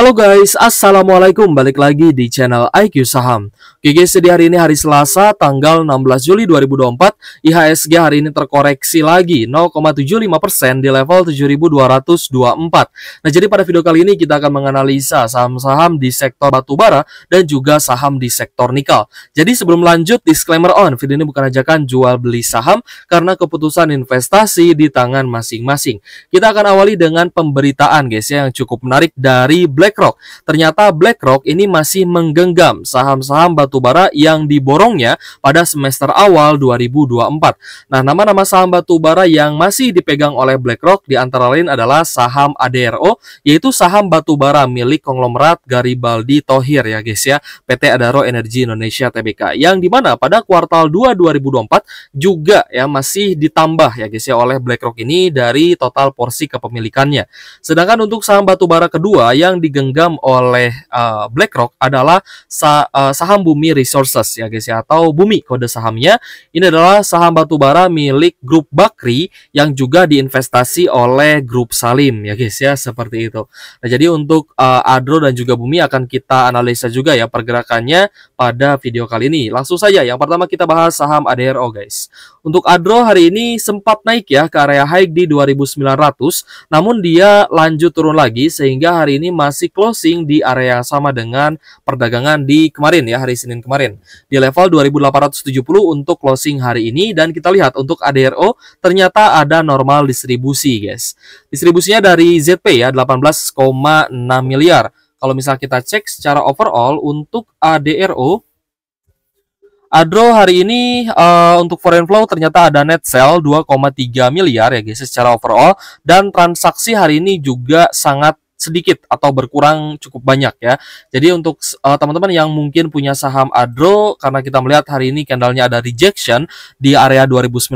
Halo guys, Assalamualaikum balik lagi di channel IQ Saham guys, jadi hari ini hari Selasa tanggal 16 Juli 2024, IHSG hari ini terkoreksi lagi 0,75% di level 7224. Nah, jadi pada video kali ini kita akan menganalisa saham-saham di sektor batubara dan juga saham di sektor nikel. Jadi sebelum lanjut, disclaimer on, video ini bukan ajakan jual beli saham karena keputusan investasi di tangan masing-masing. Kita akan awali dengan pemberitaan guys ya yang cukup menarik dari BlackRock. Ternyata BlackRock ini masih menggenggam saham-saham batubara batubara yang diborongnya pada semester awal 2024. Nah, nama-nama saham batubara yang masih dipegang oleh BlackRock di antara lain adalah saham ADRO, yaitu saham batubara milik konglomerat Garibaldi Tohir ya guys ya, PT Adro Energy Indonesia Tbk, yang dimana pada kuartal 2 2024 juga ya masih ditambah ya guys ya oleh BlackRock ini dari total porsi kepemilikannya. Sedangkan untuk saham batubara kedua yang digenggam oleh uh, BlackRock adalah sa uh, saham bumi Bumi Resources ya guys ya atau Bumi kode sahamnya. Ini adalah saham batubara milik grup Bakri yang juga diinvestasi oleh grup Salim ya guys ya seperti itu. Nah, jadi untuk uh, Adro dan juga Bumi akan kita analisa juga ya pergerakannya pada video kali ini. Langsung saja yang pertama kita bahas saham ADRO guys. Untuk Adro hari ini sempat naik ya ke area high di 2900 namun dia lanjut turun lagi sehingga hari ini masih closing di area yang sama dengan perdagangan di kemarin ya hari Senin Senin kemarin di level 2870 untuk closing hari ini dan kita lihat untuk ADRO ternyata ada normal distribusi guys. Distribusinya dari ZP ya 18,6 miliar. Kalau misal kita cek secara overall untuk ADRO Adro hari ini uh, untuk foreign flow ternyata ada net sell 2,3 miliar ya guys secara overall dan transaksi hari ini juga sangat sedikit atau berkurang cukup banyak ya. Jadi untuk eh, teman-teman uh, yang mungkin punya saham Adro karena kita melihat hari ini candlenya ada rejection di area 2900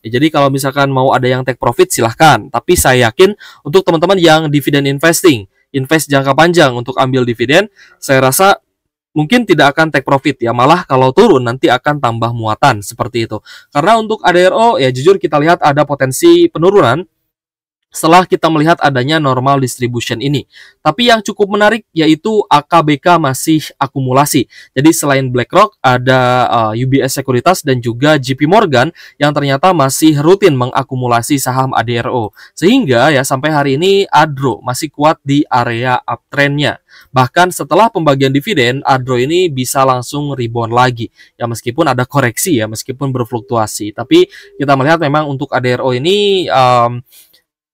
ya jadi kalau misalkan mau ada yang take profit silahkan. Tapi saya yakin untuk teman-teman yang dividend investing, invest jangka panjang untuk ambil dividen, saya rasa mungkin tidak akan take profit ya malah kalau turun nanti akan tambah muatan seperti itu karena untuk ADRO ya jujur kita lihat ada potensi penurunan setelah kita melihat adanya normal distribution ini. Tapi yang cukup menarik yaitu AKBK masih akumulasi. Jadi selain BlackRock ada uh, eh, UBS Sekuritas dan juga JP Morgan yang ternyata masih rutin mengakumulasi saham ADRO. Sehingga ya sampai hari ini ADRO masih kuat di area uptrendnya. Bahkan setelah pembagian dividen, ADRO ini bisa langsung rebound lagi. Ya meskipun ada koreksi ya, meskipun berfluktuasi. Tapi kita melihat memang untuk ADRO ini um,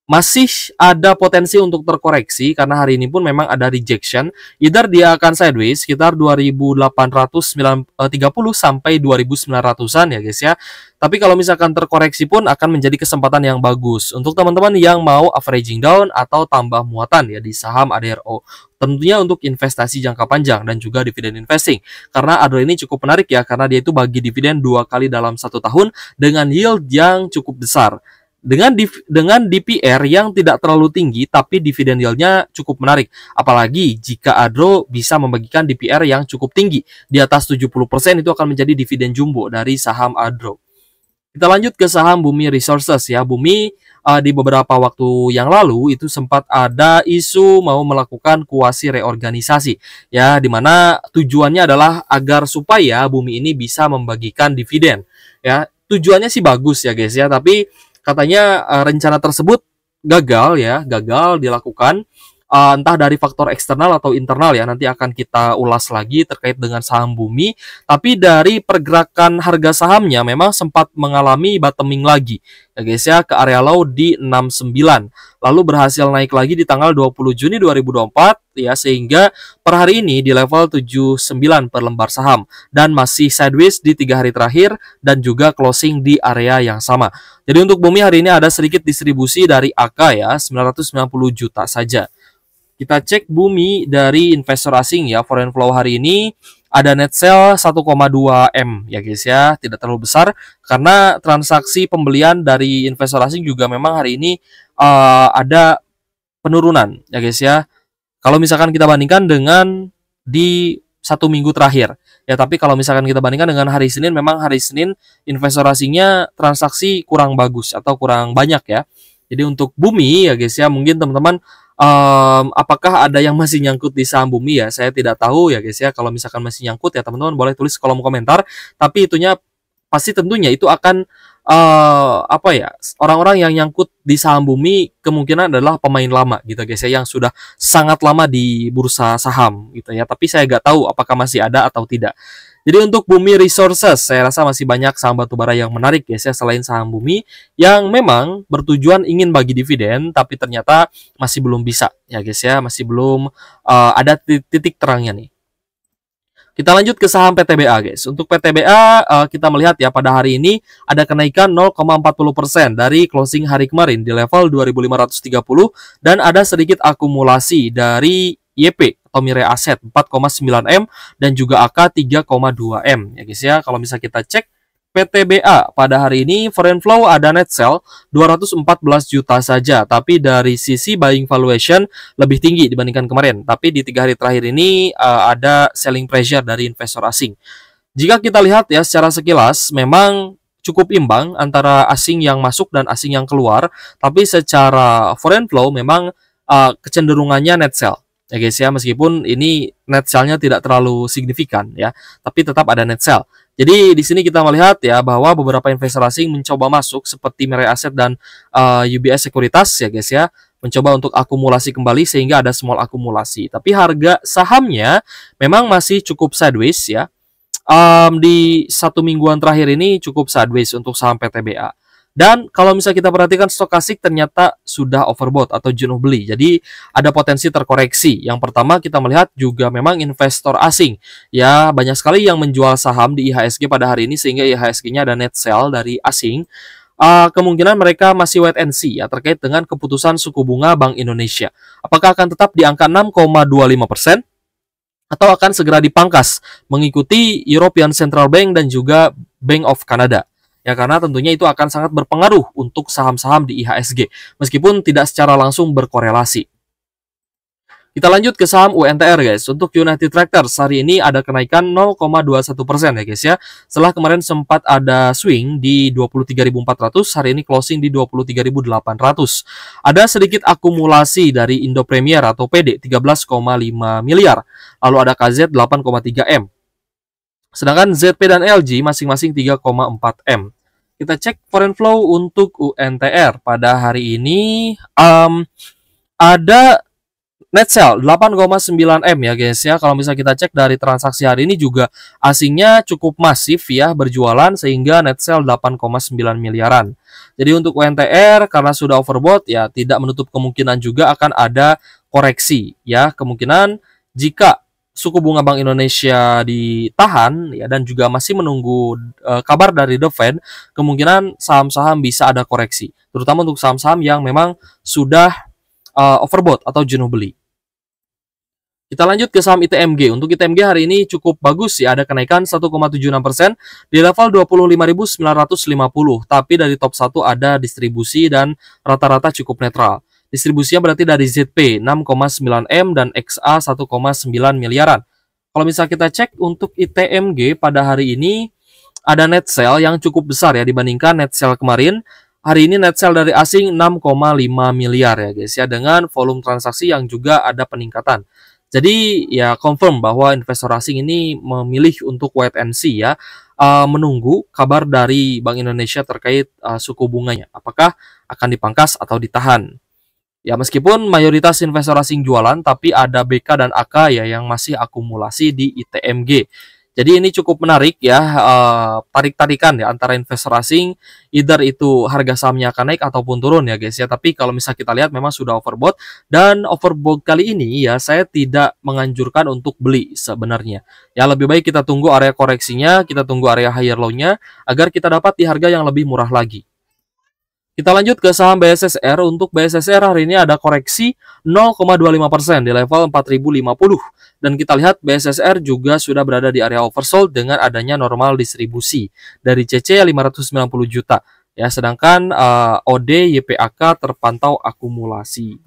masih ada potensi untuk terkoreksi karena hari ini pun memang ada rejection. Either dia akan sideways sekitar 2830 eh, sampai 2900-an ya guys ya. Tapi kalau misalkan terkoreksi pun akan menjadi kesempatan yang bagus untuk teman-teman yang mau averaging down atau tambah muatan ya di saham ADRO. Tentunya untuk investasi jangka panjang dan juga dividend investing. Karena ADRO ini cukup menarik ya karena dia itu bagi dividen dua kali dalam satu tahun dengan yield yang cukup besar dengan div, dengan DPR yang tidak terlalu tinggi tapi dividen yieldnya cukup menarik. Apalagi jika Adro bisa membagikan DPR yang cukup tinggi di atas 70% itu akan menjadi dividen jumbo dari saham Adro. Kita lanjut ke saham Bumi Resources ya. Bumi uh, di beberapa waktu yang lalu itu sempat ada isu mau melakukan kuasi reorganisasi ya Dimana tujuannya adalah agar supaya Bumi ini bisa membagikan dividen ya. Tujuannya sih bagus ya guys ya, tapi Katanya uh, rencana tersebut gagal ya, gagal dilakukan uh, entah dari faktor eksternal atau internal ya nanti akan kita ulas lagi terkait dengan saham bumi tapi dari pergerakan harga sahamnya memang sempat mengalami bottoming lagi ya guys ya ke area low di 69 lalu berhasil naik lagi di tanggal 20 Juni 2024 ya sehingga per hari ini di level 79 per lembar saham dan masih sideways di tiga hari terakhir dan juga closing di area yang sama jadi untuk bumi hari ini ada sedikit distribusi dari AK ya 990 juta saja kita cek bumi dari investor asing ya, foreign flow hari ini ada net sale 1,2 M ya guys ya, tidak terlalu besar karena transaksi pembelian dari investor asing juga memang hari ini uh, ada penurunan ya guys ya. Kalau misalkan kita bandingkan dengan di satu minggu terakhir ya tapi kalau misalkan kita bandingkan dengan hari Senin memang hari Senin investor asingnya transaksi kurang bagus atau kurang banyak ya. Jadi untuk bumi ya guys ya mungkin teman-teman um, apakah ada yang masih nyangkut di saham bumi ya? Saya tidak tahu ya guys ya. Kalau misalkan masih nyangkut ya teman-teman boleh tulis kolom komentar. Tapi itunya pasti tentunya itu akan uh, apa ya orang-orang yang nyangkut di saham bumi kemungkinan adalah pemain lama gitu guys ya yang sudah sangat lama di bursa saham gitu ya tapi saya nggak tahu apakah masih ada atau tidak jadi untuk Bumi Resources, saya rasa masih banyak saham batubara yang menarik guys ya selain saham Bumi yang memang bertujuan ingin bagi dividen tapi ternyata masih belum bisa ya guys ya, masih belum uh, ada titik terangnya nih. Kita lanjut ke saham PTBA guys. Untuk PTBA uh, eh, kita melihat ya pada hari ini ada kenaikan 0,40% dari closing hari kemarin di level 2530 dan ada sedikit akumulasi dari YP atau Mirai Aset 4,9 M dan juga AK 3,2 M ya guys ya. Kalau bisa kita cek PTBA pada hari ini foreign flow ada net sell 214 juta saja tapi dari sisi buying valuation lebih tinggi dibandingkan kemarin tapi di tiga hari terakhir ini uh, ada selling pressure dari investor asing jika kita lihat ya secara sekilas memang cukup imbang antara asing yang masuk dan asing yang keluar tapi secara foreign flow memang uh, kecenderungannya net sell ya guys ya meskipun ini net sellnya tidak terlalu signifikan ya tapi tetap ada net sell jadi di sini kita melihat ya bahwa beberapa investor asing mencoba masuk seperti Mirai Asset dan uh, eh, UBS Sekuritas ya guys ya mencoba untuk akumulasi kembali sehingga ada small akumulasi. Tapi harga sahamnya memang masih cukup sideways ya. Um, di satu mingguan terakhir ini cukup sideways untuk saham PTBA. Dan kalau misalnya kita perhatikan stokastik ternyata sudah overbought atau jenuh beli. Jadi ada potensi terkoreksi. Yang pertama kita melihat juga memang investor asing. Ya banyak sekali yang menjual saham di IHSG pada hari ini sehingga IHSG-nya ada net sell dari asing. Uh, kemungkinan mereka masih wait and see ya terkait dengan keputusan suku bunga Bank Indonesia. Apakah akan tetap di angka 6,25 persen? atau akan segera dipangkas mengikuti European Central Bank dan juga Bank of Canada ya karena tentunya itu akan sangat berpengaruh untuk saham-saham di IHSG meskipun tidak secara langsung berkorelasi. Kita lanjut ke saham UNTR guys. Untuk United Tractor hari ini ada kenaikan 0,21% ya guys ya. Setelah kemarin sempat ada swing di 23.400, hari ini closing di 23.800. Ada sedikit akumulasi dari Indo Premier atau PD 13,5 miliar. Lalu ada KZ 8,3 M. Sedangkan ZP dan LG masing-masing 3,4 M. Kita cek foreign flow untuk UNTR pada hari ini um, ada net sell 8,9 M ya guys ya. Kalau misalnya kita cek dari transaksi hari ini juga asingnya cukup masif ya berjualan sehingga net sell 8,9 miliaran. Jadi untuk UNTR karena sudah overbought ya tidak menutup kemungkinan juga akan ada koreksi ya. Kemungkinan jika suku bunga Bank Indonesia ditahan ya dan juga masih menunggu uh, kabar dari The Fed, kemungkinan saham-saham bisa ada koreksi, terutama untuk saham-saham yang memang sudah uh, overbought atau jenuh beli. Kita lanjut ke saham ITMG. Untuk ITMG hari ini cukup bagus sih, ya, ada kenaikan 1,76% di level 25.950, tapi dari top 1 ada distribusi dan rata-rata cukup netral. Distribusinya berarti dari ZP 6,9M dan XA 1,9 miliaran. Kalau misalnya kita cek untuk ITMG pada hari ini ada net sale yang cukup besar ya dibandingkan net sale kemarin. Hari ini net sale dari asing 6,5 miliar ya guys ya dengan volume transaksi yang juga ada peningkatan. Jadi ya confirm bahwa investor asing ini memilih untuk wait and see ya, ah, menunggu kabar dari Bank Indonesia terkait ah, suku bunganya, apakah akan dipangkas atau ditahan. Ya meskipun mayoritas investor asing jualan, tapi ada BK dan AK ya yang masih akumulasi di ITMG. Jadi ini cukup menarik ya uh, tarik-tarikan ya antara investor asing either itu harga sahamnya akan naik ataupun turun ya guys ya. Tapi kalau misalnya kita lihat memang sudah overbought dan overbought kali ini ya saya tidak menganjurkan untuk beli sebenarnya. Ya lebih baik kita tunggu area koreksinya, kita tunggu area higher low-nya agar kita dapat di harga yang lebih murah lagi. Kita lanjut ke saham BSSR. Untuk BSSR hari ini ada koreksi 0,25% di level 4050. Dan kita lihat BSSR juga sudah berada di area oversold dengan adanya normal distribusi dari CC 590 ya juta. Ya, sedangkan uh, eh, OD YPAK terpantau akumulasi.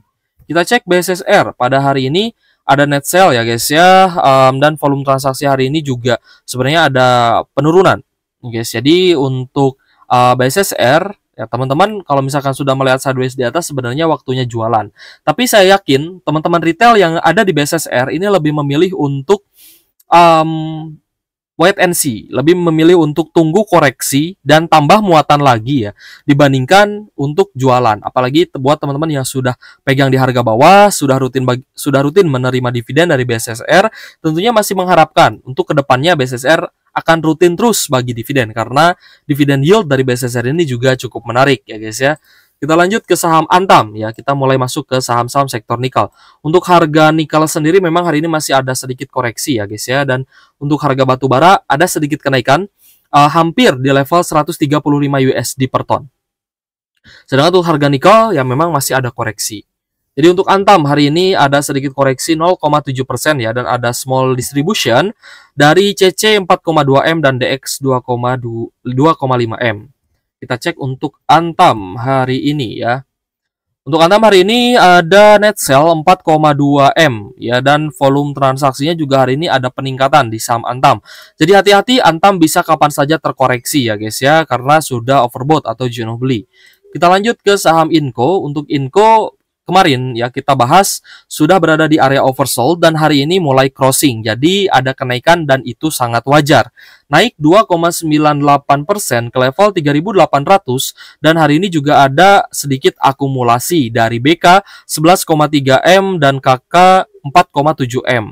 Kita cek BSSR pada hari ini ada net sale ya guys ya um, dan volume transaksi hari ini juga sebenarnya ada penurunan guys jadi untuk uh, eh, BSSR Ya, teman-teman kalau misalkan sudah melihat sideways di atas sebenarnya waktunya jualan. Tapi saya yakin teman-teman retail yang ada di BSSR ini lebih memilih untuk um, wait and see, lebih memilih untuk tunggu koreksi dan tambah muatan lagi ya dibandingkan untuk jualan. Apalagi buat teman-teman yang sudah pegang di harga bawah, sudah rutin bagi, sudah rutin menerima dividen dari BSSR, tentunya masih mengharapkan untuk kedepannya BSSR akan rutin terus bagi dividen karena dividen yield dari BSSR ini juga cukup menarik ya guys ya. Kita lanjut ke saham Antam ya. Kita mulai masuk ke saham-saham sektor nikel. Untuk harga nikel sendiri memang hari ini masih ada sedikit koreksi ya guys ya dan untuk harga batu bara ada sedikit kenaikan uh, hampir di level 135 USD per ton. Sedangkan untuk harga nikel ya memang masih ada koreksi. Jadi untuk Antam hari ini ada sedikit koreksi 0,7% ya dan ada small distribution dari CC 4,2M dan DX 2,5M. Kita cek untuk Antam hari ini ya. Untuk Antam hari ini ada net sell 4,2M ya dan volume transaksinya juga hari ini ada peningkatan di saham Antam. Jadi hati-hati Antam bisa kapan saja terkoreksi ya guys ya karena sudah overbought atau jenuh beli. Kita lanjut ke saham Inco. Untuk Inco kemarin ya kita bahas sudah berada di area oversold dan hari ini mulai crossing. Jadi ada kenaikan dan itu sangat wajar. Naik 2,98% ke level 3.800 dan hari ini juga ada sedikit akumulasi dari BK 11,3M dan KK 4,7M.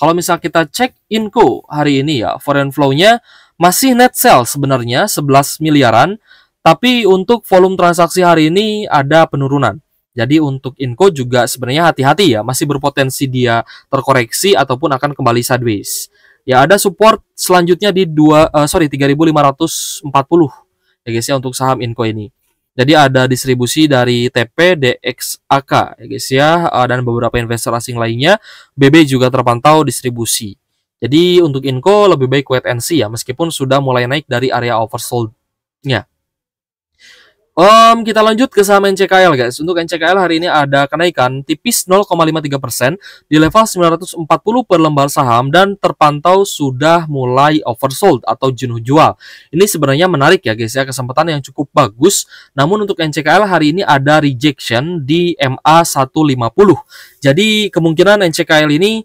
Kalau misal kita cek Inco hari ini ya, foreign flow-nya masih net sell sebenarnya 11 miliaran, tapi untuk volume transaksi hari ini ada penurunan. Jadi untuk Inco juga sebenarnya hati-hati ya, masih berpotensi dia terkoreksi ataupun akan kembali sideways. Ya ada support selanjutnya di dua uh, sorry 3540 ya guys ya untuk saham Inco ini. Jadi ada distribusi dari TP, DX, AK, ya guys ya eh, dan beberapa investor asing lainnya. BB juga terpantau distribusi. Jadi untuk Inco lebih baik wait and see ya meskipun sudah mulai naik dari area oversold-nya. Um, kita lanjut ke saham NCKL guys. Untuk NCKL hari ini ada kenaikan tipis 0,53% di level 940 per lembar saham dan terpantau sudah mulai oversold atau jenuh jual. Ini sebenarnya menarik ya guys ya, kesempatan yang cukup bagus. Namun untuk NCKL hari ini ada rejection di MA 150. Jadi kemungkinan NCKL ini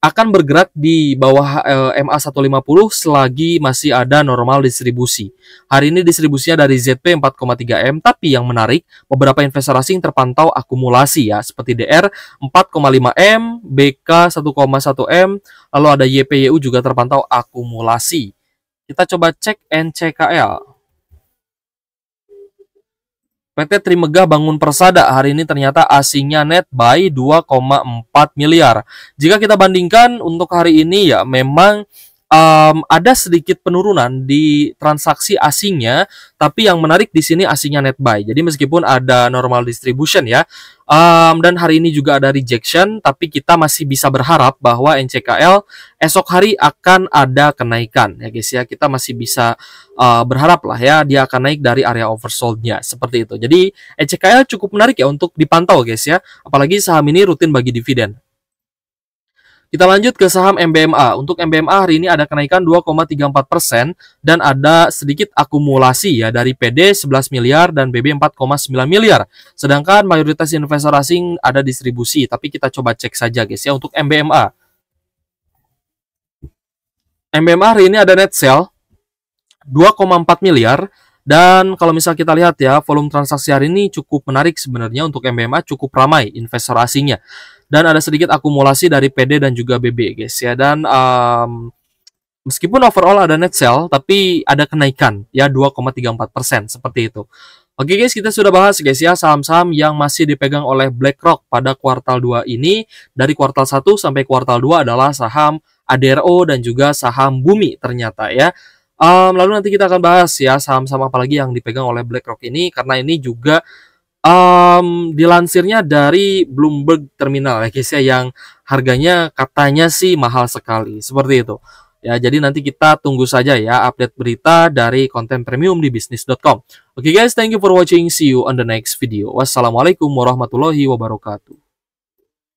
akan bergerak di bawah eh, MA 150 selagi masih ada normal distribusi. Hari ini distribusinya dari ZP 4,3 M, tapi yang menarik beberapa investor asing terpantau akumulasi ya, seperti DR 4,5 M, BK 1,1 M, lalu ada YPYU juga terpantau akumulasi. Kita coba cek NCKL. PT Trimegah Bangun Persada hari ini ternyata asingnya net by 2,4 miliar. Jika kita bandingkan untuk hari ini ya memang um, ada sedikit penurunan di transaksi asingnya, tapi yang menarik di sini asingnya net buy. Jadi meskipun ada normal distribution ya, um, dan hari ini juga ada rejection, tapi kita masih bisa berharap bahwa NCKL esok hari akan ada kenaikan ya guys ya. Kita masih bisa uh, berharap lah ya dia akan naik dari area oversoldnya seperti itu. Jadi NCKL cukup menarik ya untuk dipantau guys ya, apalagi saham ini rutin bagi dividen. Kita lanjut ke saham MBMA. Untuk MBMA hari ini ada kenaikan 2,34 dan ada sedikit akumulasi ya dari PD 11 miliar dan BB 4,9 miliar. Sedangkan mayoritas investor asing ada distribusi, tapi kita coba cek saja guys ya untuk MBMA. MBMA hari ini ada net sale 2,4 miliar dan kalau misal kita lihat ya, volume transaksi hari ini cukup menarik sebenarnya untuk MBMA cukup ramai investor asingnya. Dan ada sedikit akumulasi dari PD dan juga BB guys ya. Dan um, meskipun overall ada net sell, tapi ada kenaikan ya 2,34% seperti itu. Oke guys, kita sudah bahas guys ya saham-saham yang masih dipegang oleh BlackRock pada kuartal 2 ini. Dari kuartal 1 sampai kuartal 2 adalah saham ADRO dan juga saham Bumi ternyata ya. Um, lalu nanti kita akan bahas ya saham-saham apalagi yang dipegang oleh BlackRock ini karena ini juga um, dilansirnya dari Bloomberg Terminal ya guys ya yang harganya katanya sih mahal sekali seperti itu. Ya, jadi nanti kita tunggu saja ya update berita dari konten premium di bisnis.com. Oke okay guys, thank you for watching. See you on the next video. Wassalamualaikum warahmatullahi wabarakatuh.